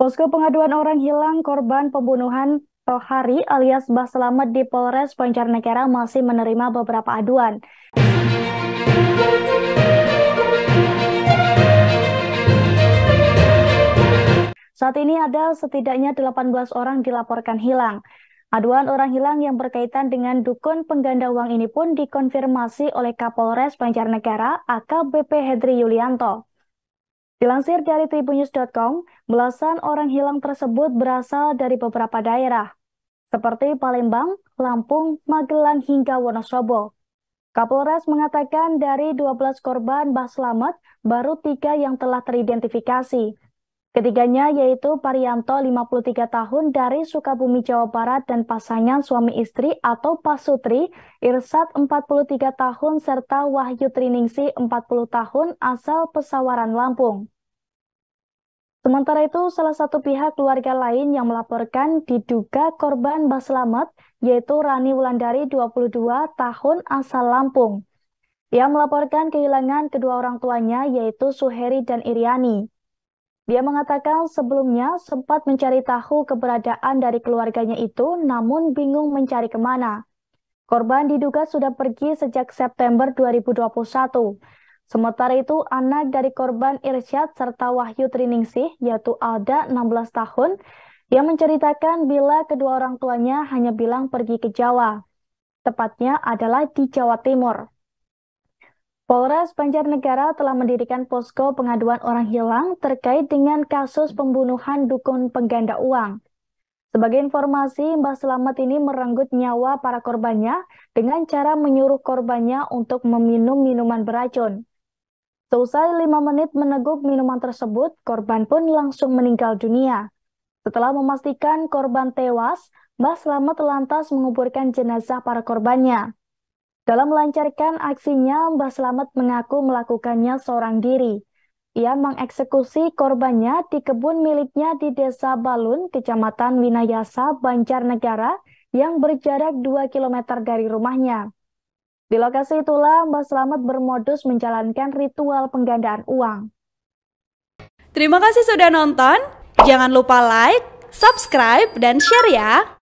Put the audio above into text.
Posko pengaduan orang hilang korban pembunuhan Tohari alias Bah Selamat di Polres Banjarnegara masih menerima beberapa aduan. Saat ini ada setidaknya 18 orang dilaporkan hilang. Aduan orang hilang yang berkaitan dengan dukun pengganda uang ini pun dikonfirmasi oleh Kapolres Banjarnegara AKBP Hedri Yulianto. Dilansir dari tribunnews.com, belasan orang hilang tersebut berasal dari beberapa daerah, seperti Palembang, Lampung, Magelang, hingga Wonosobo. Kapolres mengatakan dari 12 korban bah selamat, baru tiga yang telah teridentifikasi. Ketiganya yaitu Parianto 53 tahun dari Sukabumi Jawa Barat dan pasangan suami istri atau Pasutri, Irsat 43 tahun serta Wahyu Triningsi 40 tahun asal Pesawaran Lampung. Sementara itu, salah satu pihak keluarga lain yang melaporkan diduga korban Baslamet yaitu Rani Wulandari 22 tahun asal Lampung. Ia melaporkan kehilangan kedua orang tuanya yaitu Suheri dan Iriani. Dia mengatakan sebelumnya sempat mencari tahu keberadaan dari keluarganya itu, namun bingung mencari kemana. Korban diduga sudah pergi sejak September 2021. Sementara itu, anak dari korban Irsyad serta Wahyu Triningsih, yaitu Alda, 16 tahun, yang menceritakan bila kedua orang tuanya hanya bilang pergi ke Jawa. Tepatnya adalah di Jawa Timur. Polres Banjarnegara telah mendirikan posko pengaduan orang hilang terkait dengan kasus pembunuhan dukun pengganda uang. Sebagai informasi, Mbah Selamat ini merenggut nyawa para korbannya dengan cara menyuruh korbannya untuk meminum minuman beracun. Seusai lima menit meneguk minuman tersebut, korban pun langsung meninggal dunia. Setelah memastikan korban tewas, Mbah Selamat lantas menguburkan jenazah para korbannya. Dalam melancarkan aksinya, Mbah Selamat mengaku melakukannya seorang diri. Ia mengeksekusi korbannya di kebun miliknya di Desa Balun, Kecamatan Winayasa, Banjarnegara, yang berjarak 2 km dari rumahnya. Di lokasi itulah Mbah Selamat bermodus menjalankan ritual penggandaan uang. Terima kasih sudah nonton. Jangan lupa like, subscribe, dan share ya.